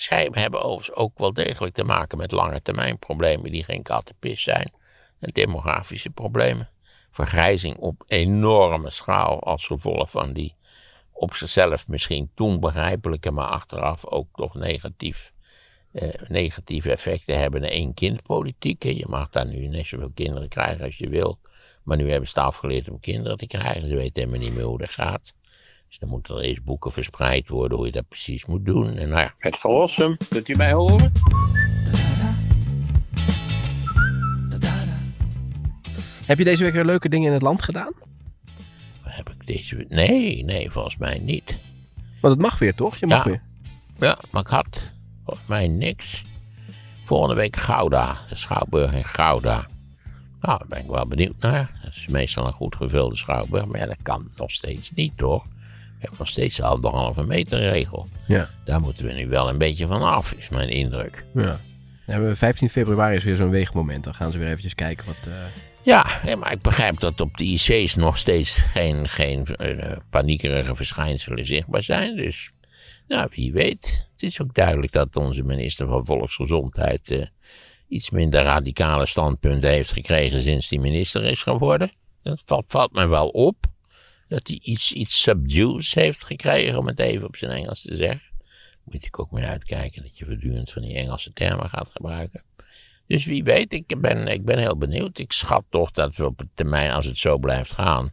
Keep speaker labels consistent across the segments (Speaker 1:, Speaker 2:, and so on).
Speaker 1: Zij hebben overigens ook wel degelijk te maken met lange termijn problemen die geen kattenpis zijn. En demografische problemen. Vergrijzing op enorme schaal als gevolg van die op zichzelf misschien toen begrijpelijke, maar achteraf ook toch negatief, eh, negatieve effecten hebben. Een kindpolitiek. Je mag daar nu net zoveel kinderen krijgen als je wil. Maar nu hebben ze afgeleerd om kinderen te krijgen. Ze weten helemaal niet meer hoe dat gaat. Dus dan moeten er eerst boeken verspreid worden hoe je dat precies moet doen. En nou ja. Het verlossen, kunt u mij horen?
Speaker 2: Heb je deze week weer leuke dingen in het land gedaan? Heb ik
Speaker 1: deze week? Nee, nee, volgens mij niet. Maar dat mag weer, toch? Je mag weer. Ja, maar ik had volgens mij niks. Volgende week Gouda, de Schouwburg in Gouda. Nou, daar ben ik wel benieuwd naar. Dat is meestal een goed gevulde schouwburg, maar ja, dat kan nog steeds niet, toch? We hebben nog steeds de anderhalve meter regel. Ja. Daar moeten we nu wel een beetje van af, is mijn indruk.
Speaker 2: Ja. 15 februari is weer zo'n weegmoment. Dan gaan ze weer eventjes kijken wat... Eh, ja,
Speaker 1: maar ik begrijp dat op de IC's nog steeds geen, geen eh, paniekerige verschijnselen zichtbaar zijn. Dus nou, wie weet. Het is ook duidelijk dat onze minister van Volksgezondheid eh, iets minder radicale standpunten heeft gekregen sinds die minister is geworden. Dat valt, valt me wel op dat hij iets, iets subdues heeft gekregen, om het even op zijn Engels te zeggen. Moet ik ook mee uitkijken dat je voortdurend van die Engelse termen gaat gebruiken. Dus wie weet, ik ben, ik ben heel benieuwd. Ik schat toch dat we op het termijn, als het zo blijft gaan,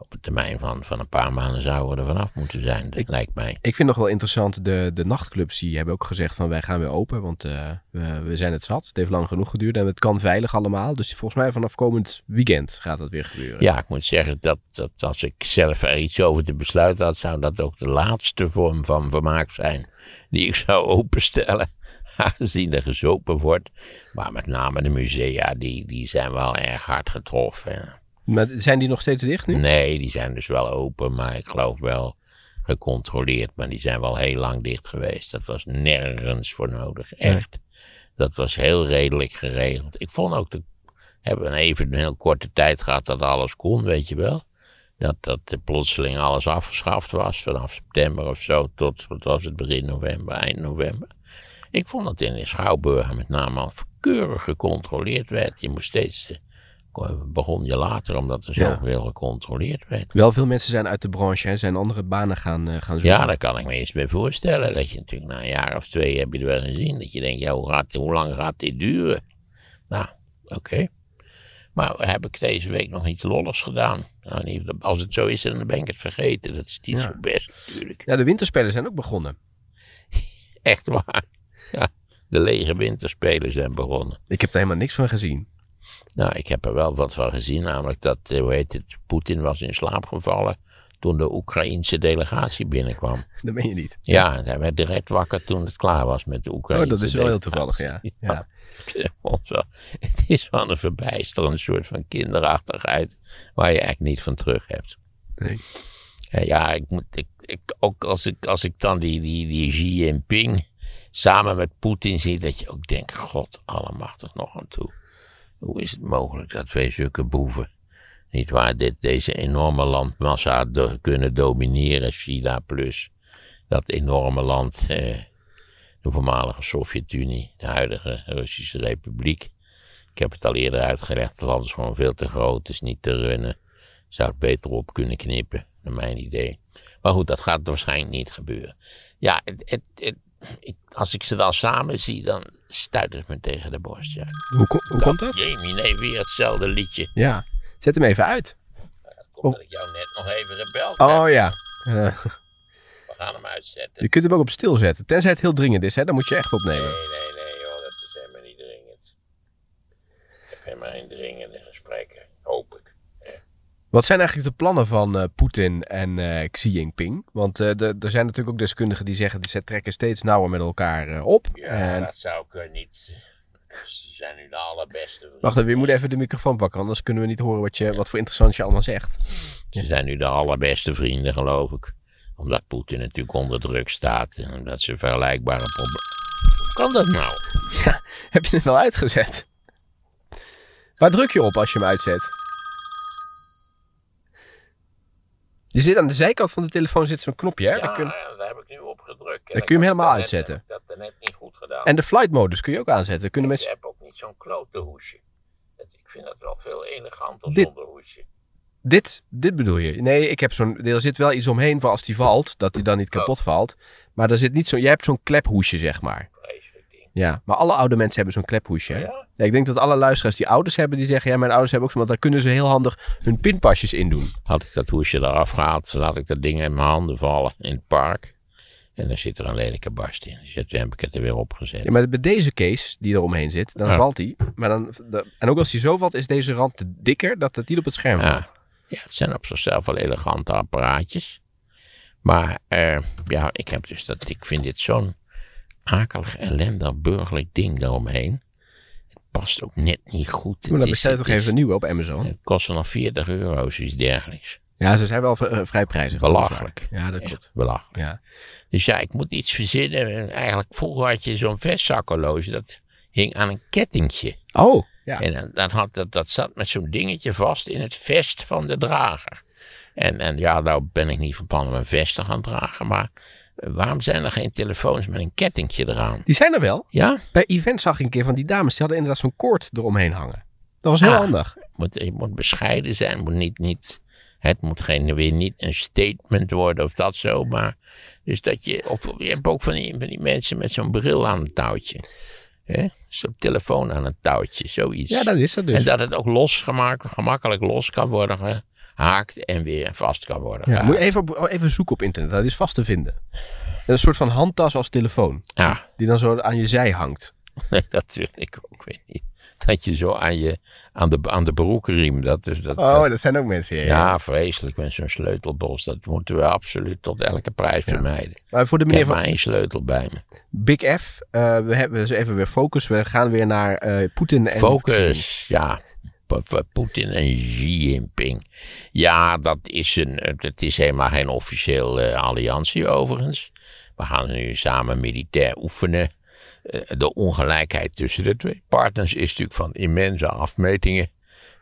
Speaker 1: op een termijn van,
Speaker 2: van een paar maanden zouden we er vanaf moeten zijn, ik, lijkt mij. Ik vind nog wel interessant, de, de nachtclubs die hebben ook gezegd van wij gaan weer open, want eh, we, we, zijn het zat. Het heeft lang genoeg geduurd en het kan veilig allemaal. Dus volgens mij vanaf komend weekend gaat dat weer gebeuren. Ja, ik
Speaker 1: moet zeggen dat, dat als ik zelf er iets over te besluiten had, zou dat ook de laatste vorm van vermaak zijn die ik zou openstellen aangezien er gezopen wordt. Maar met name de musea, die, die zijn wel erg hard getroffen. Maar zijn die nog steeds dicht nu? Nee, die zijn dus wel open, maar ik geloof wel gecontroleerd. Maar die zijn wel heel lang dicht geweest. Dat was nergens voor nodig. Echt. Dat was heel redelijk geregeld. Ik vond ook, de, hebben we even een heel korte tijd gehad dat alles kon, weet je wel. Dat, dat plotseling alles afgeschaft was, vanaf september of zo tot, wat was het, begin november, eind november. Ik vond dat in de Schouwburg met name al keurig gecontroleerd werd. Je moest steeds eh, begon je later, omdat er zoveel ja. gecontroleerd
Speaker 2: werd. Wel veel mensen zijn
Speaker 1: uit de branche, en zijn
Speaker 2: andere banen gaan, eh,
Speaker 1: gaan zoeken. Ja, daar kan ik me eens bij voorstellen. Dat je natuurlijk na een jaar of twee heb je er wel gezien. Dat je denkt, ja, hoe, hoe lang gaat dit duren? Nou, oké. Maar heb ik deze week nog iets lolligs gedaan? Nou, als het zo is, dan ben ik
Speaker 2: het vergeten. Dat is niet ja. zo best, natuurlijk. Ja, de winterspelen zijn ook begonnen. Echt waar.
Speaker 1: Ja, de lege winterspelen zijn begonnen. Ik heb daar helemaal niks van gezien. Nou, ik heb er wel wat van gezien, namelijk dat, eh, hoe heet het, Poetin was in slaap gevallen toen de Oekraïense delegatie binnenkwam.
Speaker 2: Dat ben je niet. Ja,
Speaker 1: hij werd direct wakker toen het klaar was met de Oekraïnse Oh, dat is wel heel toevallig, ja. ja. Het is wel een verbijsterend soort van kinderachtigheid waar je echt niet van terug hebt. Nee. Eh, ja, ik moet, ik, ik, ook als ik, als ik dan die, die, die Xi Jinping samen met Poetin zie, dat je ook denkt, god allemachtig nog aan toe. Hoe is het mogelijk dat twee zulke boeven, niet waar, dit, deze enorme landmassa kunnen domineren, China plus dat enorme land, eh, de voormalige Sovjet-Unie, de huidige Russische Republiek. Ik heb het al eerder uitgelegd, het land is gewoon veel te groot, is niet te runnen. Zou het beter op kunnen knippen, naar mijn idee. Maar goed, dat gaat waarschijnlijk niet gebeuren. Ja, het, het, als ik ze dan samen zie, dan stuit het me tegen de borst. Ja. Hoe, hoe komt dat? Nou, Jamie, nee, weer hetzelfde liedje. Ja,
Speaker 2: zet hem even uit. komt dat ik jou net nog
Speaker 1: even gebeld
Speaker 2: Oh ja. We
Speaker 1: gaan hem uitzetten.
Speaker 2: Je kunt hem ook op stil zetten. Tenzij het heel dringend is, hè? dan moet je echt opnemen. Nee, nee, nee, joh, dat is helemaal niet dringend.
Speaker 1: Ik heb helemaal in dringende gesprekken, hoop ik.
Speaker 2: Wat zijn eigenlijk de plannen van eh, Poetin en uh, Xi Jinping? Want eh, er zijn natuurlijk ook deskundigen die zeggen dat ze trekken steeds nauwer met elkaar op. en... dat
Speaker 1: zou ik niet. Ze zijn
Speaker 2: nu de allerbeste. Wacht even, je moet even de microfoon pakken, anders kunnen we niet horen wat, je, wat voor interessant je allemaal zegt. Ze zijn nu de allerbeste
Speaker 1: vrienden, geloof ik. Omdat Poetin natuurlijk onder druk staat en omdat ze vergelijkbare problemen. Hoe kan dat nou?
Speaker 2: heb je het wel uitgezet? Waar druk je op als je hem uitzet? Je zit aan de zijkant van de telefoon zit zo'n knopje, hè? Ja, daar, kun...
Speaker 1: daar heb ik nu op gedrukt. Dan, kun je hem helemaal uitzetten. dat net niet goed gedaan. En de flight
Speaker 2: modus kun je ook aanzetten. Kunnen ik mensen... heb
Speaker 1: ook niet zo'n klote hoesje. ik vind dat wel
Speaker 2: veel eleganter dit, zonder hoesje. Dit, dit bedoel je? Nee, ik heb zo'n... Er zit wel iets omheen voor als die valt, dat hij dan niet kapot valt. Maar er zit niet zo'n... Jij hebt zo'n klephoesje, zeg maar. Ja, maar alle oude mensen hebben zo'n klephoesje. Oh ja? ik denk dat alle luisteraars die ouders hebben, die zeggen... ja, mijn ouders hebben ook zo, want daar kunnen ze heel handig hun pinpasjes in doen. Had ik dat hoesje eraf
Speaker 1: gehad, laat ik dat ding in mijn handen vallen in het park. En dan zit er een lelijke barst in. Dus toen heb ik het er weer opgezet. Ja, maar
Speaker 2: bij deze case die er omheen zit, dan valt die. Maar dan, en ook als hij zo valt, is deze rand te dikker dat het niet op het scherm valt. Ja, het zijn op zichzelf wel elegante
Speaker 1: apparaatjes. Maar eh, ja, ik, heb dus dat, ik vind dit zo'n akelig, ellendig, burgerlijk ding daaromheen. Het past ook net niet goed. Maar dan bestel je toch even nieuw op Amazon? Het kost nog 40 euro, zoiets dergelijks. Ja, ze zijn wel eh, vrij prijzig. Belachelijk.
Speaker 2: Ja, dat klopt.
Speaker 1: belachelijk. Ja. Dus ja, ik moet iets verzinnen. Eigenlijk vroeger had je zo'n vestzakkenloge. Dat hing aan een kettingje. Oh, ja. En dan, had, dat, dat zat met zo'n dingetje vast in het vest van de drager. En, en ja, nou ben ik niet van plan om een vest te gaan dragen. Maar Waarom zijn er geen telefoons met een kettingje
Speaker 2: eraan? Die zijn er wel. Ja? Bij events zag ik een keer van die dames, die hadden inderdaad zo'n koord eromheen hangen. Dat was heel ah, handig. Je moet, moet bescheiden zijn, moet niet, niet, het moet geen, weer niet een
Speaker 1: statement worden of dat zo, maar dus dat je, of je hebt ook van die, van die mensen met zo'n bril aan het touwtje. Zo'n telefoon aan het touwtje, zoiets. Ja, dat is dat dus. En dat het ook los gemakkelijk los kan worden haakt en weer vast kan worden. Ja,
Speaker 2: moet even, oh, even zoeken op internet, dat is vast te vinden. Een soort van handtas als telefoon, ja. die dan zo aan je zij hangt. Nee, dat weet ik ook weer niet. Dat je zo aan, je,
Speaker 1: aan, de, aan de broekriem. Dat, is, dat,
Speaker 2: oh, dat, zijn ook mensen. Ja, ja
Speaker 1: vreselijk. Met zo'n sleutelbos. Dat moeten we absoluut tot elke prijs vermijden. Maar voor de meneer van... sleutel bij me.
Speaker 2: Big F. Eh, we hebben dus even weer focus. We gaan weer naar eh, Poetin en. Focus,
Speaker 1: ja. Poetin en Xi Jinping. Ja, dat is, een, dat is helemaal geen officieel eh, alliantie overigens. We gaan nu samen militair oefenen. Eh, de ongelijkheid tussen de twee partners is natuurlijk van immense afmetingen.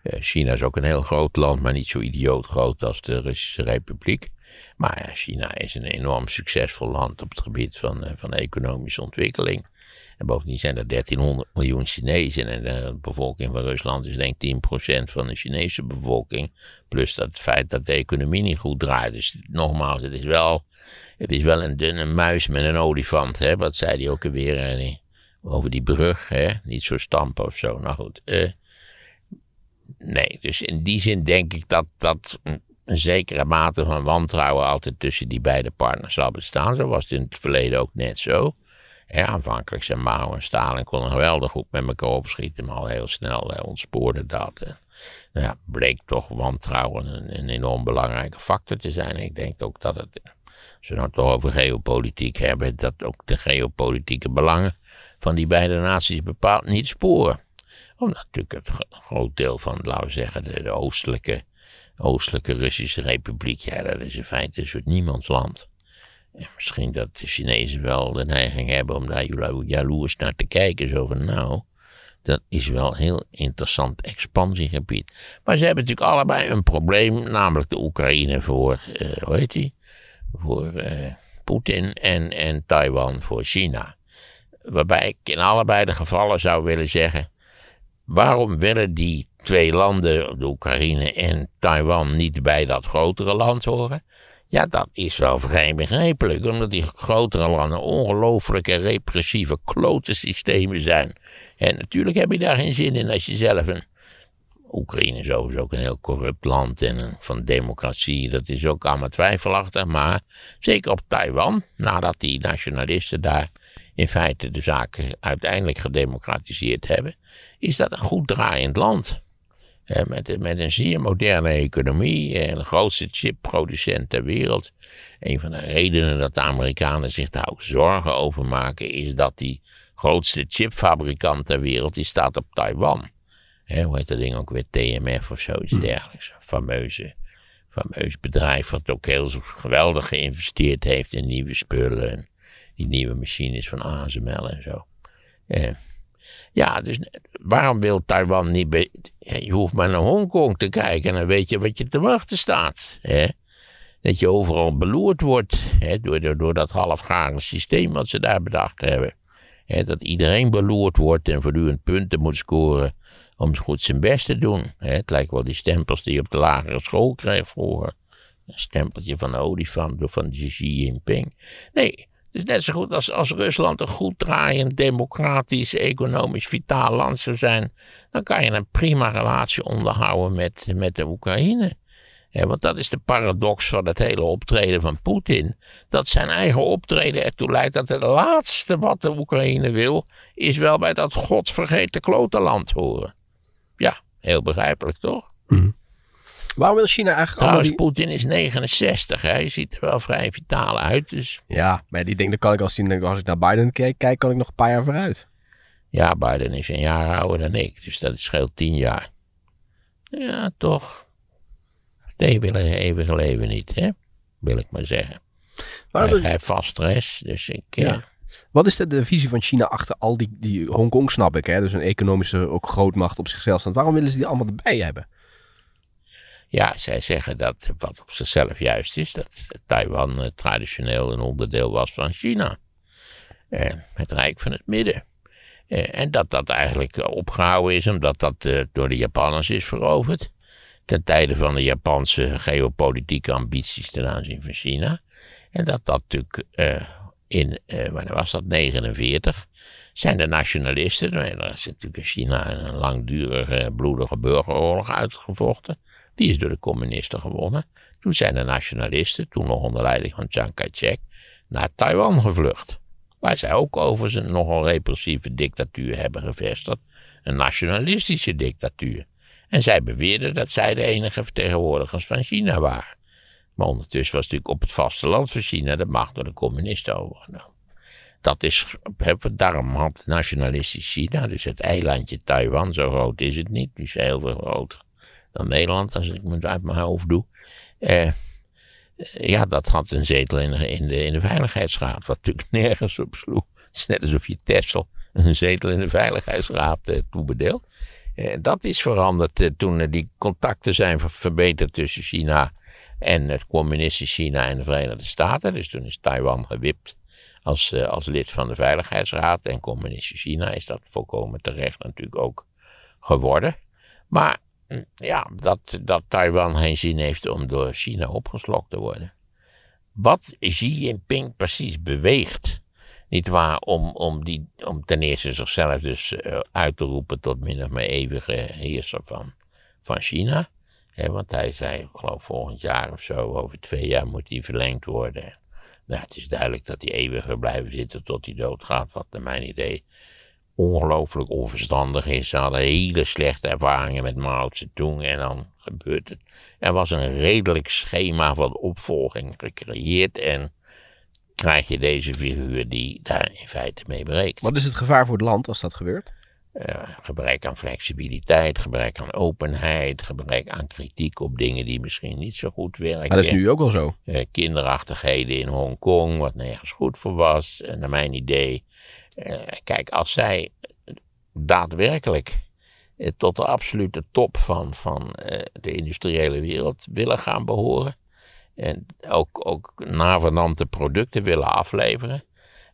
Speaker 1: Eh, China is ook een heel groot land, maar niet zo idioot groot als de Russische Republiek. Maar China is een enorm succesvol land op het gebied van, van economische ontwikkeling. En bovendien zijn er 1300 miljoen Chinezen. En de bevolking van Rusland is denk ik 10% van de Chinese bevolking. Plus dat het feit dat de economie niet goed draait. Dus nogmaals, het is wel, het is wel een dunne muis met een olifant. Hè? Wat zei hij ook alweer eh, over die brug? Hè? Niet zo stampen of zo. Nou goed. Eh, nee, dus in die zin denk ik dat, dat een zekere mate van wantrouwen altijd tussen die beide partners zal bestaan. Zo was het in het verleden ook net zo. Ja, aanvankelijk zijn Mao en Stalin konden geweldig goed met elkaar opschieten, maar al heel snel eh, ontspoorde dat. Nou, Ja, bleek toch wantrouwen een, een, enorm belangrijke factor te zijn. Ik denk ook dat het, als we het nou toch over geopolitiek hebben, dat ook de geopolitieke belangen van die beide naties bepaald niet sporen. Omdat natuurlijk het groot deel van, laten we zeggen, de, oostelijke, oostelijke Russische Republiek, ja, dat is in feite een soort niemandsland. Misschien dat de Chinezen wel de neiging hebben om daar jaloers naar te kijken. Zo van nou, dat is wel een heel interessant expansiegebied. Maar ze hebben natuurlijk allebei een probleem, namelijk de Oekraïne voor, uh, hoe heet Voor eh, Poetin en, en Taiwan voor China. Waarbij ik in allebei de gevallen zou willen zeggen: waarom willen die twee landen, de Oekraïne en Taiwan, niet bij dat grotere land horen? Ja, dat is wel vrij begrijpelijk, omdat die grotere landen ongelooflijke repressieve klotensystemen zijn. En natuurlijk heb je daar geen zin in als je zelf een. Oekraïne is overigens ook een heel corrupt land en van democratie, dat is ook allemaal twijfelachtig. Maar zeker op Taiwan, nadat die nationalisten daar in feite de zaken uiteindelijk gedemocratiseerd hebben, is dat een goed draaiend land met, met een zeer moderne economie, de grootste chipproducent ter wereld. Een van de redenen dat de Amerikanen zich daar ook zorgen over maken, is dat die grootste chipfabrikant ter wereld, die staat op Taiwan. He, hoe heet dat ding ook weer? TMF of zoiets hm. dergelijks. Fameuze, fameus bedrijf wat ook heel geweldig geïnvesteerd heeft in nieuwe spullen. En die nieuwe machines van ASML en zo. Ja. Ja, dus waarom wil Taiwan niet... je hoeft maar naar Hongkong te kijken en dan weet je wat je te wachten staat. Hè? Dat je overal beloerd wordt hè, door, door, dat halfgare systeem wat ze daar bedacht hebben. Hè, dat iedereen beloerd wordt en voortdurend punten moet scoren om goed zijn best te doen. Hè, het lijkt wel die stempels die je op de lagere school kreeg vroeger. Een stempeltje van de olifant of van Xi Jinping. Nee, dus net zo goed als, als Rusland een goed draaiend, democratisch, economisch vitaal land zou zijn, dan kan je een prima relatie onderhouden met, met de Oekraïne. want dat is de paradox van het hele optreden van Poetin. Dat zijn eigen optreden ertoe leidt dat het laatste wat de Oekraïne wil, is wel bij dat godvergeten klotenland horen. Ja, heel begrijpelijk toch? Mm. Waarom wil China eigenlijk... Trouwens, die... Poetin
Speaker 2: is 69. Hè? Hij ziet er wel vrij vitaal uit. Dus... Ja, maar die denk, dat kan ik als, zien. als ik naar Biden kijk, kijk,
Speaker 1: kan ik nog een paar jaar vooruit. Ja, Biden is een jaar ouder dan ik. Dus dat scheelt tien jaar. Ja, toch. Die willen even leven niet, hè? Wil ik maar zeggen. Waarom hij heeft vast stress, dus ik...
Speaker 2: Ja. Eh, wat is de, visie van China achter al die, die Hongkong, snap ik, hè? Dus een economische ook grootmacht op zichzelf Waarom willen ze die allemaal erbij hebben? Ja, zij zeggen dat, wat op zichzelf juist is,
Speaker 1: dat Taiwan eh, traditioneel een onderdeel was van China. Eh, het Rijk van het Midden. Eh, en dat dat eigenlijk opgehouden is omdat dat door de Japanners is veroverd. Ten tijde van de Japanse geopolitieke ambities ten aanzien van China. En dat dat natuurlijk in, wanneer was dat, 49, zijn de nationalisten, nou, er is natuurlijk in China een langdurige bloedige burgeroorlog uitgevochten. Die is door de communisten gewonnen. Toen zijn de nationalisten, toen nog onder leiding van Chiang Kai-shek, naar Taiwan gevlucht. Waar zij ook overigens een nogal repressieve dictatuur hebben gevestigd. Een nationalistische dictatuur. En zij beweerden dat zij de enige vertegenwoordigers van China waren. Maar ondertussen was natuurlijk op het vasteland van China de macht door de communisten overgenomen. Dat is, daarom had nationalistisch China, dus het eilandje Taiwan, zo groot is het niet, dus heel veel groter Nederland, als ik het uit mijn hoofd doe. Eh, ja, dat had een zetel in de, in de, in de Veiligheidsraad, wat natuurlijk nergens op sloeg. Het is net alsof je Tessel een zetel in de Veiligheidsraad eh, toebedeelt. Eh, dat is veranderd toen die contacten zijn verbeterd tussen China en het communistische China en de Verenigde Staten. Dus toen is Taiwan gewipt als, als lid van de Veiligheidsraad en communistische China is dat volkomen terecht natuurlijk ook geworden. Maar Hm, ja, dat, dat Taiwan geen zin heeft om door China opgeslokt te worden. Wat Xi Jinping precies beweegt, nietwaar, om, om, die, om ten eerste zichzelf dus eh, uit te roepen tot min of meer eeuwige heerser van, van China. want hij zei, ik geloof volgend jaar of zo, over twee jaar moet die verlengd worden. Nou, het is duidelijk dat hij eeuwig blijven zitten tot hij doodgaat, wat naar mijn idee ongelooflijk onverstandig is. Ze hadden hele slechte ervaringen met Mao Zedong en dan gebeurt het. Er was een redelijk schema van opvolging gecreëerd en krijg je deze figuur die daar in feite mee breekt. Wat is het gevaar voor het land als dat gebeurt? Eh, gebrek aan flexibiliteit, gebrek aan openheid, gebrek aan kritiek op dingen die misschien niet zo goed werken. Maar dat is nu ook al zo. Eh, kinderachtigheden in Hongkong, wat nergens goed voor was, uh, naar mijn idee. Eh, kijk, als zij daadwerkelijk eh, tot de absolute top van, van eh, de industriële wereld willen gaan behoren. En ook, ook navenante producten willen afleveren.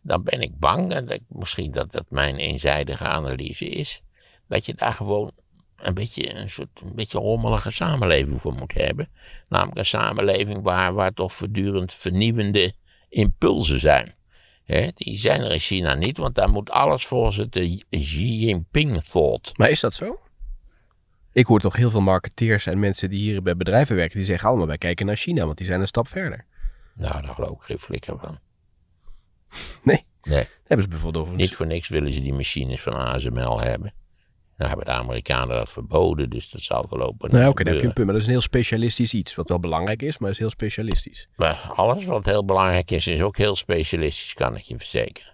Speaker 1: Dan ben ik bang, dat misschien dat dat mijn eenzijdige analyse is. Dat je daar gewoon een beetje een soort een beetje rommelige samenleving voor moet hebben. Namelijk een samenleving waar, waar toch voortdurend vernieuwende impulsen zijn die zijn er in China niet, want daar
Speaker 2: moet alles volgens het eh, Xi Jinping-thought. Maar is dat zo? Ik hoor toch heel veel marketeers en mensen die hier bij bedrijven werken, die zeggen allemaal wij kijken naar China, want die zijn een stap verder. Nou, daar geloof ik geen flikker van. Nee. Nee. Hebben ze bijvoorbeeld over... Niet
Speaker 1: voor niks willen ze die machines van ASML hebben. Nou hebben de Amerikanen dat verboden, dus dat zal wel Nou, oké, okay, je
Speaker 2: dat is een heel specialistisch iets, wat wel belangrijk is, maar is heel specialistisch.
Speaker 1: Maar alles wat heel belangrijk is, is ook heel specialistisch, kan ik je verzekeren.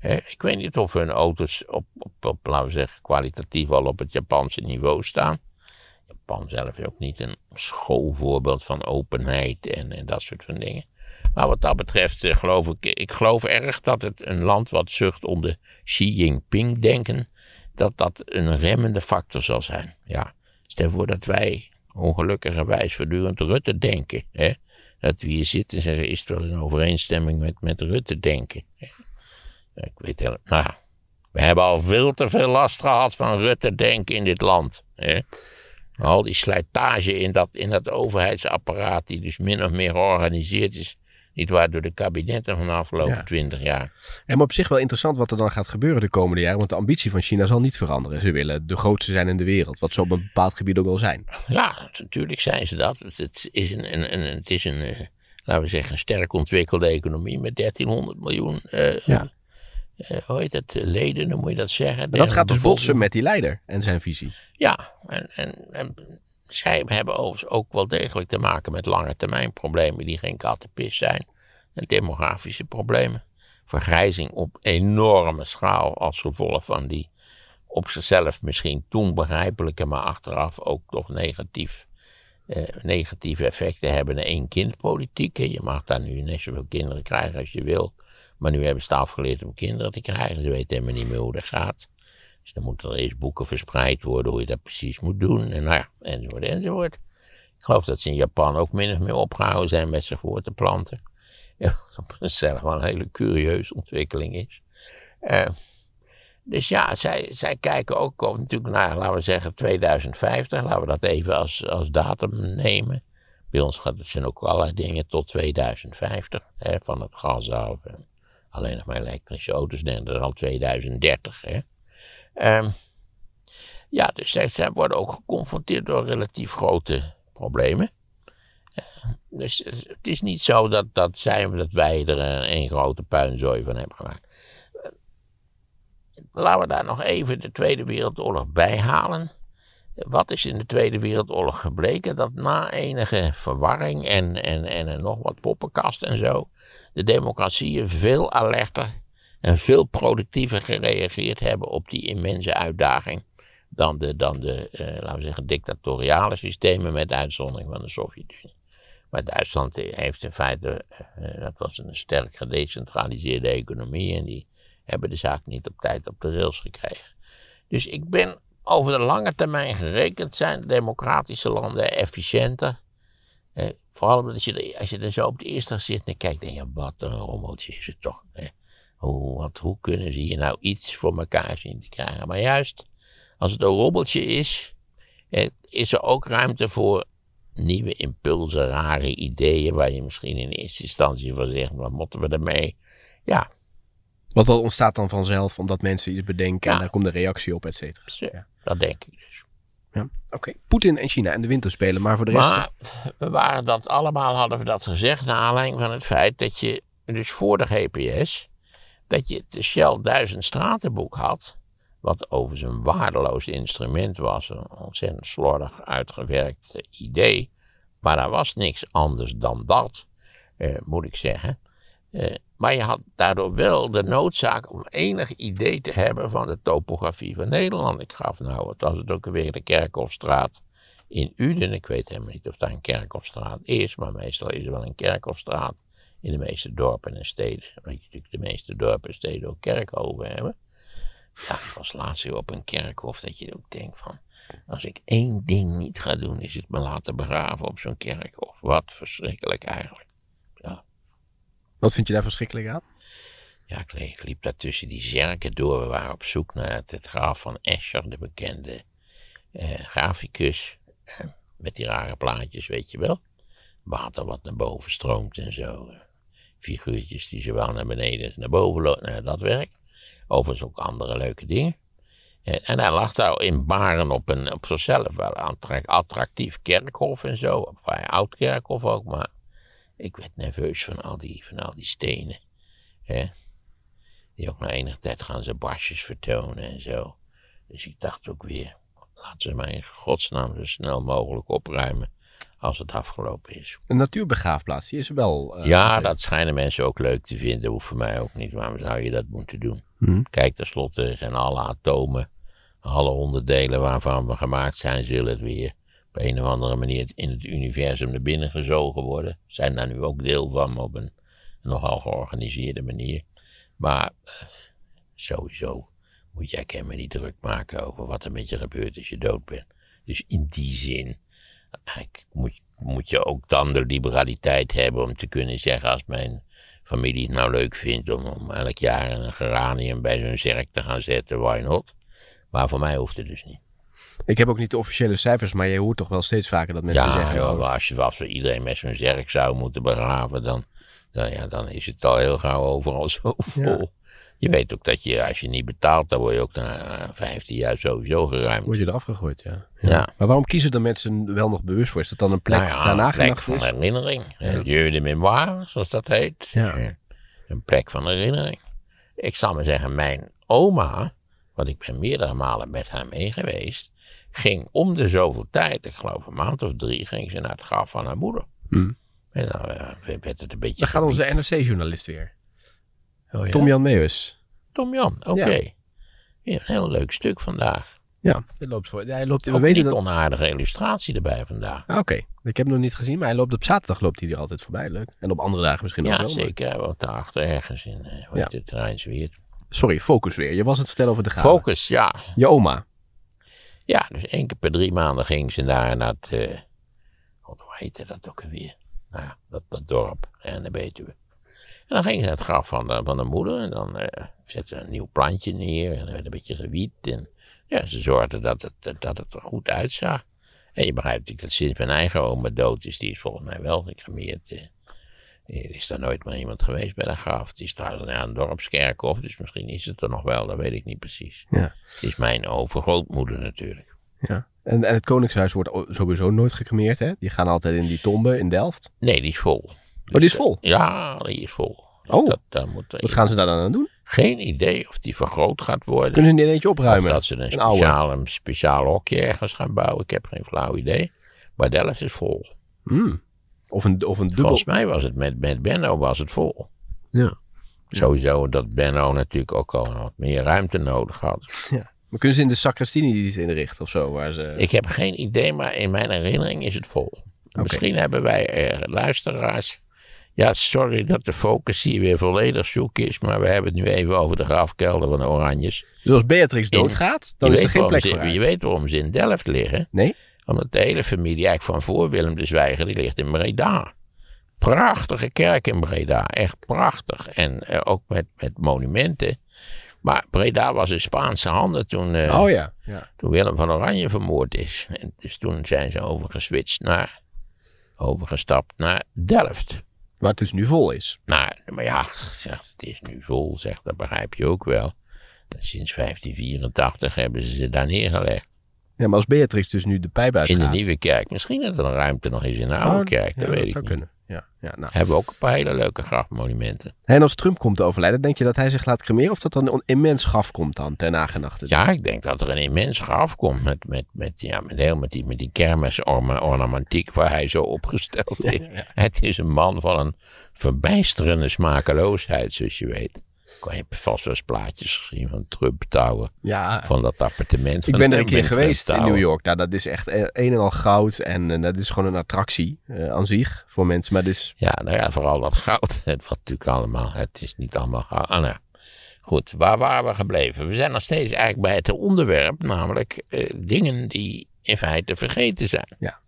Speaker 1: ik weet niet of hun auto's op, op, laten we zeggen, kwalitatief al op het Japanse niveau staan. Japan zelf is ook niet een schoolvoorbeeld van openheid en, en dat soort van dingen. Maar wat dat betreft eh, geloof ik, ik geloof erg dat het een land wat zucht onder Xi Jinping denken, dat dat een remmende factor zal zijn. Ja. Stel voor dat wij ongelukkigerwijs voortdurend Rutte denken. Hè? Dat wie hier zitten en zeggen, is het wel in overeenstemming met, met Rutte denken? Ik weet helemaal, nou, we hebben al veel te veel last gehad van Rutte denken in dit land. Hè? Al die slijtage in dat, in dat overheidsapparaat die dus min of meer georganiseerd is niet door de kabinetten van de afgelopen twintig jaar.
Speaker 2: En op zich wel interessant wat er dan gaat gebeuren de komende jaren. Want de ambitie van China zal niet veranderen. Ze willen de grootste zijn in de wereld. Wat ze op een bepaald gebied ook wel zijn. Ja, natuurlijk zijn ze dat. Het is een, een, een het is een eh,
Speaker 1: laten we zeggen, een sterk ontwikkelde economie met 1300 miljoen. Eh, ja. Eh, hoe heet het, leden, dan moet je dat zeggen. dat gaat dus botsen met die leider
Speaker 2: en zijn visie. Ja, en,
Speaker 1: en zij hebben overigens ook wel degelijk te maken met lange termijn problemen die geen kattenpis zijn. En demografische problemen. Vergrijzing op enorme schaal als gevolg van die op zichzelf misschien toen begrijpelijke, maar achteraf ook toch negatief, eh, negatieve effecten hebben. Een één Je mag daar nu net zoveel kinderen krijgen als je wil. Maar nu hebben ze het afgeleerd om kinderen te krijgen. Ze weten helemaal niet meer hoe dat gaat. Dus dan moeten er eerst boeken verspreid worden hoe je dat precies moet doen. En nou ja, enzovoort, enzovoort. Ik geloof dat ze in Japan ook min of meer opgehouden zijn met zich voor te planten. Ja, zelf wel een hele curieuze ontwikkeling is. Eh, dus ja, zij, zij kijken ook natuurlijk naar, nou laten we zeggen, 2050. Laten we dat even als, als datum nemen. Bij ons gaat het zijn ook allerlei dingen tot 2050. Hè, van het gas af. En alleen nog maar elektrische auto's. En dan 2030. Hè. Ehm, ja, dus zij, worden ook geconfronteerd door relatief grote problemen. Eh, dus eh, het is niet zo dat, dat, zij, dat wij er een, grote puinzooi van hebben gemaakt. Eh, laten we daar nog even de Tweede Wereldoorlog bij halen. Wat is in de Tweede Wereldoorlog gebleken? Dat na enige verwarring en, en, en nog wat poppenkast en zo, de democratieën veel alerter en veel productiever gereageerd hebben op die immense uitdaging dan de, dan de eh, laten we zeggen, dictatoriale systemen met uitzondering van de Sovjet-Unie. Maar Duitsland heeft in feite, eh, eh, dat was een sterk gedecentraliseerde economie en die hebben de zaak niet op tijd op de rails gekregen. Dus ik ben over de lange termijn gerekend zijn de democratische landen efficiënter. vooral omdat je, als je er zo op de eerste gezicht en kijkt, denk je, wat een rommeltje is het toch. Hè? Oh, hoe kunnen ze hier nou iets voor elkaar zien te krijgen? Maar juist als het een robbeltje is, eh, is er ook ruimte voor nieuwe impulsen, rare ideeën, waar je misschien in
Speaker 2: eerste instantie van zegt, wat moeten we ermee? Ja. Want wat ontstaat dan vanzelf, omdat mensen iets bedenken en daar komt de reactie op, et cetera. Ja, dat denk ik dus. Ja. Oké, Poetin en China en de winterspelen, maar voor de rest... Maar
Speaker 1: we waren dat allemaal, hadden we dat gezegd, naar aanleiding van het feit dat je, dus voor de GPS, dat je het Shell duizend Stratenboek had, wat overigens een waardeloos instrument was, een ontzettend slordig uitgewerkt eh, idee, maar daar was niks anders dan dat, eh, moet ik zeggen. Eh, maar je had daardoor wel de noodzaak om enig idee te hebben van de topografie van Nederland. Ik gaf nou, het was het ook weer, de Kerkhofstraat in Uden. Ik weet helemaal niet of daar een Kerkhofstraat is, maar meestal is er wel een Kerkhofstraat in de meeste dorpen en steden, want je natuurlijk de meeste dorpen en steden ook kerkhoven hebben. Ja, als laatste op een kerkhof dat je ook denkt van, als ik één ding niet ga doen, is het me laten begraven op zo'n kerkhof. Wat verschrikkelijk eigenlijk. Ja.
Speaker 2: Wat vind je daar verschrikkelijk aan?
Speaker 1: Ja, ik liep daar tussen die zerken door. We waren op zoek naar het, het graf van Escher, de bekende eh, graficus. met die rare plaatjes, weet je wel. Water wat naar boven stroomt en zo figuurtjes die zowel naar beneden naar boven lopen, dat werk. Overigens ook andere leuke dingen. Eh, en hij lag daar in Baren op, een, op zichzelf wel een attractief kerkhof en zo. een vrij oud kerkhof ook, maar ik werd nerveus van al die, van al die stenen. Hè? Die ook na enige tijd gaan ze barsjes vertonen en zo. Dus ik dacht ook weer, laten ze mij in godsnaam zo snel mogelijk opruimen als het afgelopen is.
Speaker 2: Een natuurbegraafplaats, die is wel...
Speaker 1: Eh, ja, dat schijnen mensen ook leuk te vinden. Hoeft voor mij ook niet. Waarom zou je dat moeten doen? Hm? Kijk, tenslotte zijn alle atomen, alle onderdelen waarvan we gemaakt zijn, zullen het weer op een of andere manier in het universum naar binnen gezogen worden. Zijn daar nu ook deel van op een nogal georganiseerde manier. Maar eh, sowieso moet jij me niet druk maken over wat er met je gebeurt als je dood bent. Dus in die zin Eigenlijk moet, moet je ook dan de liberaliteit hebben om te kunnen zeggen als mijn familie het nou leuk vindt om, om elk jaar een geranium bij zo'n zerk te gaan zetten, why not? Maar voor mij hoeft het dus niet.
Speaker 2: Ik heb ook niet de officiële cijfers, maar je hoort toch wel steeds vaker dat mensen ja, zeggen... Ja, oh.
Speaker 1: als, je, als we iedereen met zo'n zerk zou moeten begraven, dan, ja, dan is het al heel gauw overal zo vol. Je weet ook dat je, als je niet betaalt, dan word je ook na 15 jaar sowieso geruimd. Word je eraf
Speaker 2: gegooid, ja. ja. Maar waarom kiezen er mensen wel nog bewust voor? Is dat dan een plek nou ja, daarna een plek van herinnering. Ja.
Speaker 1: de Memoir, zoals dat heet. Ja. Een plek van herinnering. Ik zal maar zeggen, mijn oma, want ik ben meerdere malen met haar mee geweest, ging om de zoveel tijd, ik geloof een maand of drie, ging ze naar het graf van haar moeder. Hmm. En dan eh, werd het
Speaker 2: een beetje. Dan gaat onze NRC-journalist weer. Oh, Tom Jan Meus. Tom Jan, oké. Ja. een heel leuk stuk vandaag. Ja, hij loopt voor. Hij loopt, we weten niet onaardige illustratie erbij vandaag. Ah, oké. Ik heb hem nog niet gezien, maar hij loopt op zaterdag loopt hij er altijd voorbij. Leuk. En op andere dagen misschien ook wel. Ja, zeker. Want daarachter ergens in eh, ja. de trein weer. Sorry, focus weer.
Speaker 1: Je was het vertellen over de gaten. Focus, ja. Je oma. Ja, dus één keer per drie maanden ging ze daar naar het... Uh, hoe heette dat ook alweer? Nou, dat, dat dorp. En dan weten we. En dan ging ze het graf van de, van de moeder. En dan uh, ze een nieuw plantje neer. En er werd een beetje gewiet. En ja, ze zorgden dat het, dat het er goed uitzag. En je begrijpt dat sinds mijn eigen oma dood is, die is volgens mij wel gecremeerd. er eh. is daar nooit meer iemand geweest bij de graf. die is trouwens een een of dus misschien is het er nog wel, dat weet ik niet precies. Ja. Het is mijn overgrootmoeder natuurlijk.
Speaker 2: Ja. En, en het Koningshuis wordt sowieso nooit gecremeerd, hè? Die gaan altijd in die tombe in Delft? Nee, die is vol. Maar oh, die is dus, vol? Eh, ja, die is vol. Oh, dat, moet wat gaan ze daar dan aan doen? Geen idee of die vergroot
Speaker 1: gaat worden. Kunnen ze een eentje opruimen? Of dat ze een, speciaal, een speciaal hokje ergens gaan bouwen. Ik heb geen flauw idee. Maar delft is vol. Mm. Of een, of een dubbel. Volgens mij was het met, met Benno was het vol. Ja. Sowieso dat Benno natuurlijk ook al wat meer ruimte nodig had. Ja. Maar kunnen ze in de die iets inrichten of zo? Waar ze... Ik heb geen idee, maar in mijn herinnering is het vol. Misschien hebben wij eh, luisteraars ja, sorry dat de focus hier weer volledig zoek is, maar we hebben het nu even over de grafkelder van de Oranjes. Dus als Beatrix doodgaat, dan is er geen plek voor Je weet waarom ze in Delft liggen. Nee. Omdat de hele familie eigenlijk van voor Willem de Zwijger, die ligt in Breda. Prachtige kerk in Breda, echt prachtig. En eh, ook met, met monumenten. Maar Breda was in Spaanse handen toen, eh, oh, ja. Ja. toen Willem van Oranje vermoord is. En dus toen zijn ze overgeswitcht naar, overgestapt naar Delft. Waar het dus nu vol is. Nou, maar ja, het is nu vol, zeg, dat begrijp je ook wel. Sinds 1584 hebben ze ze daar neergelegd.
Speaker 2: Ja, maar als Beatrix dus nu de pijp uitgaat... In de
Speaker 1: Nieuwe Kerk. Misschien dat er een ruimte nog is in de Oude oh, Kerk, dat weet ik zou niet. kunnen ja, ja nou. Hebben we ook een paar
Speaker 2: hele leuke grafmonumenten. En als Trump komt te overlijden, denk je dat hij zich laat cremeren? Of dat er een immens graf komt dan, ten nagenachte? Ja, ik denk dat er een immens graf komt. Met, met, met, ja, met, heel, met die, met die
Speaker 1: kermisornamentiek waar hij zo opgesteld is. Het is een man van een verbijsterende smakeloosheid, zoals je weet. Ik heb vast wel eens plaatjes gezien van Trump Tower. Van dat appartement. Van ik ben er een keer geweest in New York.
Speaker 2: Nou, dat is echt e- een en al goud. En, eh, dat is gewoon een attractie eh, aan zich voor mensen. Maar dus... Ja, nou ja, vooral dat goud. Het wat natuurlijk allemaal, het is niet allemaal goud. Ah, nou. Goed, waar waren we gebleven?
Speaker 1: We zijn nog steeds eigenlijk bij het onderwerp, namelijk eh, dingen die in feite vergeten zijn. Ja.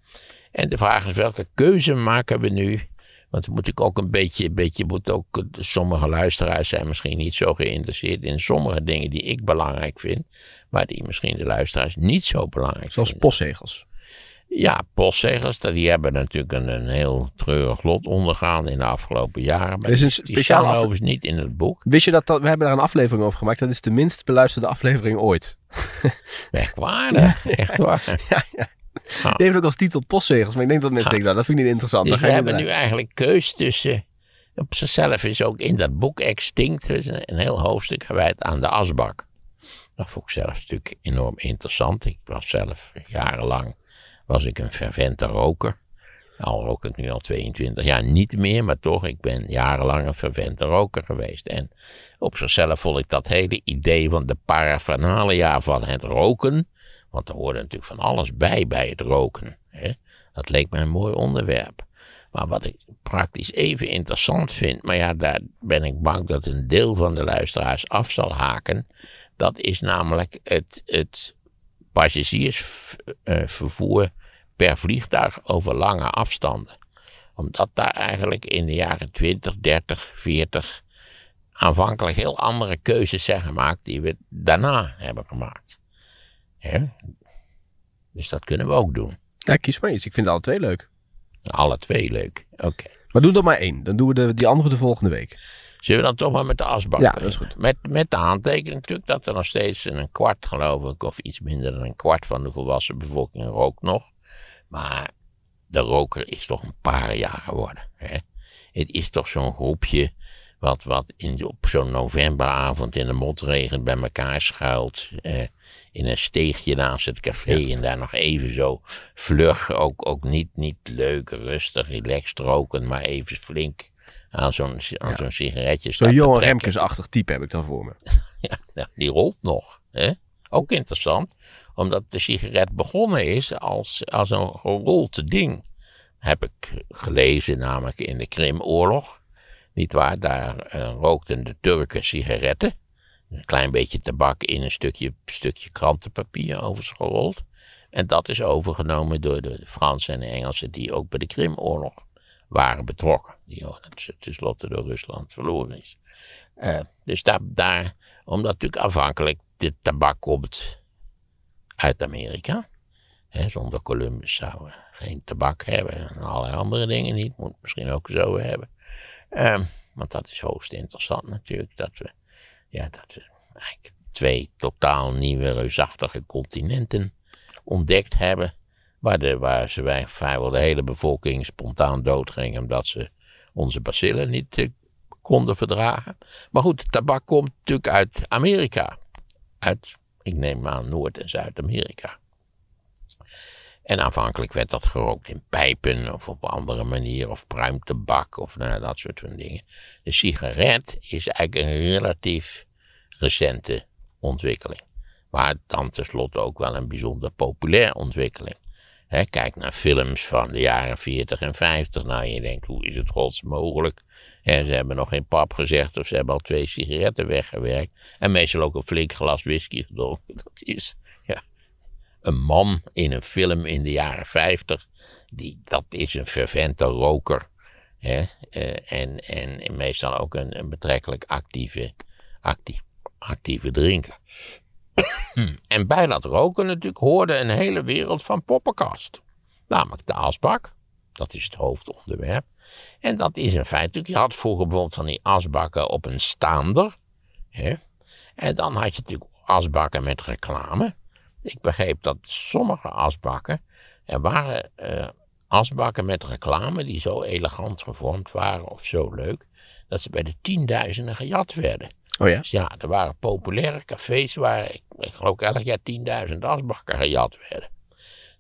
Speaker 1: En de vraag is, welke keuze maken we nu want moet ik ook een beetje, beetje moet ook, eh, sommige luisteraars zijn misschien niet zo geïnteresseerd in sommige dingen die ik belangrijk vind, maar die misschien de luisteraars niet zo belangrijk Zoals postzegels. Ja, postzegels, die hebben natuurlijk een, een, heel treurig lot ondergaan in de afgelopen
Speaker 2: jaren. Maar is een speciaal die staan overigens niet in het boek. Wist je dat, dat, we hebben daar een aflevering over gemaakt? Dat is de minst beluisterde aflevering ooit. Echt ja, echt waar. Ja, ja. Die heeft ook als titel postzegels. Maar ik denk dat mensen denken, nou, dat vind ik niet interessant. Dus we hebben nu eigenlijk keus tussen...
Speaker 1: Op zichzelf is ook in dat boek Extinct een heel hoofdstuk gewijd aan de asbak. Dat vond ik zelf natuurlijk enorm interessant. Ik was zelf jarenlang was ik een fervente roker. Al rook ik nu al 22 jaar niet meer, maar toch, ik ben jarenlang een fervente roker geweest. En op zichzelf vond ik dat hele idee van de paraphernalia van het roken want er hoorde natuurlijk van alles bij bij het roken. Hè? Dat leek me een mooi onderwerp. Maar wat ik praktisch even interessant vind, maar ja, daar ben ik bang dat een deel van de luisteraars af zal haken. Dat is namelijk het, het passagiersvervoer per vliegtuig over lange afstanden. Omdat daar eigenlijk in de jaren 20, 30, 40 aanvankelijk heel andere keuzes zijn gemaakt die we
Speaker 2: daarna hebben gemaakt. Hè? Dus dat kunnen we ook doen. Ja, kies maar iets. Ik vind alle twee leuk. Alle twee leuk. Oké. Maar doe dan maar één. Dan doen we die andere de volgende week. Zullen we dan
Speaker 1: toch maar met de asbak? Ja, dat is
Speaker 2: goed. Met, met de aantekening natuurlijk dat
Speaker 1: er nog steeds een kwart, geloof ik, of iets minder dan een kwart van de volwassen bevolking rookt nog. Maar de roker is toch een paar jaar geworden. Hè? Het is toch zo'n groepje wat, wat in, op zo'n novemberavond in de motregen bij elkaar schuilt. Eh, in een steegje naast het café. En daar nog even zo vlug, ook, ook niet, niet leuk, rustig, relaxed roken, maar even flink aan zo'n aan zo'n sigaretje Zo'n
Speaker 2: Johan Remkesachtig type heb ik dan voor me.
Speaker 1: ja, nou, die rolt nog. Hè? Ook interessant, omdat de sigaret begonnen is als, als een gerold ding. Heb ik gelezen, namelijk in de Krimoorlog. Niet waar, daar eh, rookten de Turken sigaretten. Een klein beetje tabak in een stukje, stukje krantenpapier overgerold. En dat is overgenomen door de Fransen en de Engelsen die ook bij de Krimoorlog waren betrokken. Die tenslotte door Rusland verloren is. Eh, dus daar, omdat natuurlijk afhankelijk dit tabak komt uit Amerika. zonder Columbus zouden we geen tabak hebben en allerlei andere dingen niet. Moet misschien ook zo hebben. Ehm, want dat is hoogst interessant natuurlijk, dat we ja, dat we eh, eigenlijk twee totaal nieuwe reusachtige continenten ontdekt hebben. Waar, de, waar ze vrijwel de hele bevolking spontaan doodgingen omdat ze onze bacillen niet eh, konden verdragen. Maar goed, tabak komt natuurlijk uit Amerika. Uit, ik neem aan, Noord- en Zuid-Amerika. En aanvankelijk werd dat gerookt in pijpen of op een andere manier, of pruimtebak of nou, dat soort van dingen. De sigaret is eigenlijk een relatief recente ontwikkeling. Maar dan tenslotte ook wel een bijzonder populair ontwikkeling. He, kijk naar films van de jaren 40 en 50. Nou, je denkt, hoe is het gods mogelijk? He, ze hebben nog geen pap gezegd of ze hebben al twee sigaretten weggewerkt. En meestal ook een flink glas whisky gedronken. Dat is een man in een film in de jaren 50. Die, dat is een fervente roker. Hè? Eh, en, en meestal ook een, betrekkelijk actieve, actieve drinker. en bij dat roken natuurlijk hoorde een hele wereld van poppenkast. Namelijk de asbak. Dat is het hoofdonderwerp. En dat is in feite, je had vroeger bijvoorbeeld van die asbakken op een staander. Hè? En dan had je natuurlijk asbakken met reclame. Ik begreep dat sommige asbakken, er waren eh, asbakken met reclame die zo elegant gevormd waren of zo leuk, dat ze bij de tienduizenden gejat werden. Oh ja? Dus ja, er waren populaire cafés waar, ik, geloof elk jaar tienduizend asbakken gejat werden.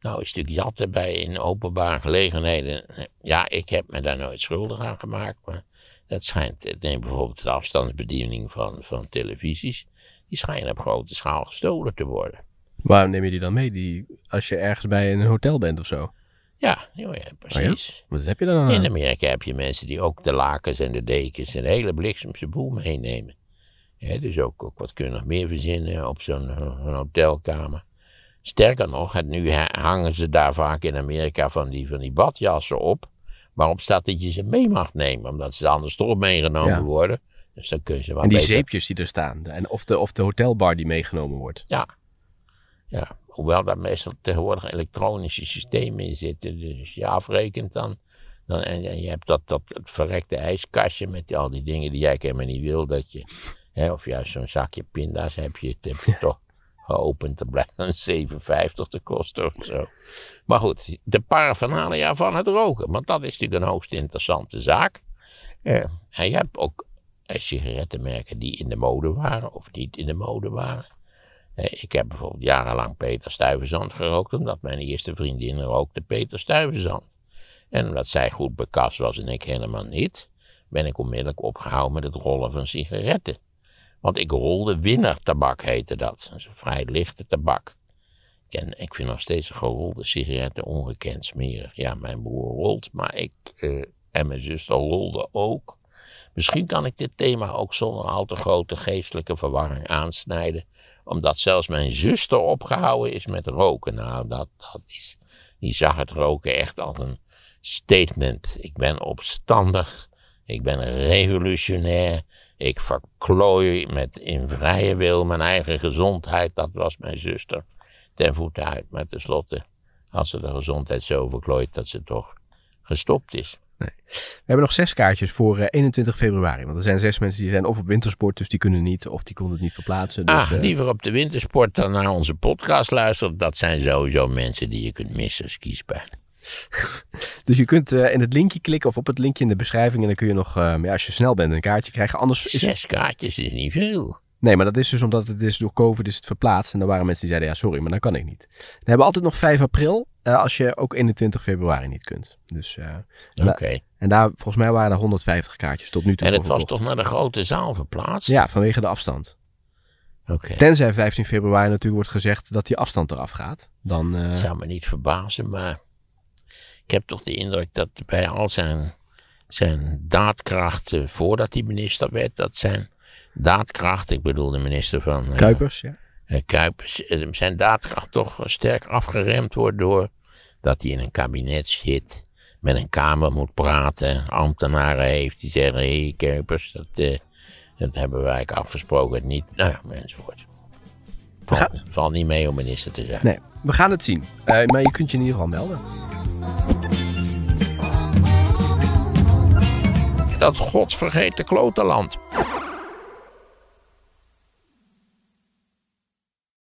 Speaker 1: Nou, is natuurlijk jatten bij in openbare gelegenheden. Ja, ik heb me daar nooit schuldig aan gemaakt, maar dat schijnt, neem bijvoorbeeld de afstandsbediening van, van televisies, die schijnen op grote schaal gestolen te worden.
Speaker 2: Waarom neem je die dan mee? Die, als je ergens bij een hotel bent
Speaker 1: of zo? Ja, joh, ja oh precies. Oh Wat heb je dan aan? In Amerika heb je mensen die ook de lakens en de dekens en hele bliksemse boel meenemen. dus ook, wat kun je nog meer verzinnen op zo'n hotelkamer. Sterker nog, het, nu hangen ze daar vaak in Amerika van die, van die badjassen op. Waarop staat dat je ze mee mag nemen, omdat ze anders toch meegenomen worden. Dus dan kun je ze wel En die zeepjes die er staan, en of de, of de hotelbar die meegenomen wordt. Ja, ja, hoewel daar meestal tegenwoordig elektronische systemen in zitten. Dus je afrekent dan. dan en, en, je hebt dat, dat verrekte ijskastje met al die dingen die jij helemaal niet wil. Dat je, hè, of juist zo'n zakje pinda's heb je, het heb toch geopend. Dat blijft dan 7,50 te kosten of zo. Maar goed, de paraphernalia van het roken. Want dat is natuurlijk een hoogst interessante zaak. En je hebt ook eh, sigarettenmerken die in de mode waren of niet in de mode waren. Eh, ik heb bijvoorbeeld jarenlang Peter Stuyvesant gerookt, omdat mijn eerste vriendin rookte Peter Stuyvesant. En omdat zij goed bekast was en ik helemaal niet, ben ik onmiddellijk opgehouden met het rollen van sigaretten. Want ik rolde winnertabak, heette dat. Dat een vrij lichte tabak. En ik vind nog steeds gerolde sigaretten ongekend smerig. Ja, mijn broer rolt, maar ik eh, en mijn zuster rolden ook. Misschien kan ik dit thema ook zonder al te grote geestelijke verwarring aansnijden, omdat zelfs mijn zuster opgehouden is met roken. Nou, dat, dat is, die zag het roken echt als een statement. Ik ben opstandig, ik ben revolutionair, ik verklooi met in vrije wil mijn eigen gezondheid. Dat was mijn zuster ten voeten uit. Maar tenslotte als ze de gezondheid zo verklooit, dat ze toch gestopt is.
Speaker 2: We hebben nog zes kaartjes voor uh, eh, 21 februari. Want er zijn zes mensen die zijn of op wintersport, dus die kunnen niet. Of die konden het niet verplaatsen. Dus, ah, eh, liever
Speaker 1: op de wintersport dan naar onze podcast luisteren. Dat zijn sowieso mensen die je kunt missen als
Speaker 2: kiespijn. dus je kunt eh, in het linkje klikken of op het linkje in de beschrijving. En dan kun je nog, ehm, ja, als je snel bent, een kaartje krijgen. Anders is... Zes kaartjes is niet veel. Nee, maar dat is dus omdat het is door COVID is het verplaatst. En er waren mensen die zeiden, ja sorry, maar dan kan ik niet. Dan hebben we altijd nog 5 april. Eh, als je ook 21 februari niet kunt. Dus, eh, Oké. En daar, volgens mij waren er 150 kaartjes tot nu toe. En het was toch
Speaker 1: naar de grote zaal verplaatst? Ja,
Speaker 2: vanwege de afstand. Oké. Tenzij 15 februari natuurlijk wordt gezegd dat die afstand eraf gaat. Dan, uh... zou me
Speaker 1: niet verbazen, maar ik heb toch de indruk dat bij al zijn, zijn daadkrachten voordat hij minister werd, dat zijn daadkracht, ik bedoel de minister van... Kuipers, ja. Eh, Kuipers, eh, zijn daadkracht toch sterk afgeremd wordt door dat hij in een kabinet zit, met een kamer moet praten, ambtenaren heeft die zeggen, hé hey, Kuipers, dat, eh, dat hebben wij eigenlijk afgesproken, niet, nou enzovoort.
Speaker 2: Valt, gaan... valt niet mee om minister te zijn. Nee, we gaan het zien. maar je kunt je in ieder geval melden. Dat godsvergeten klotenland.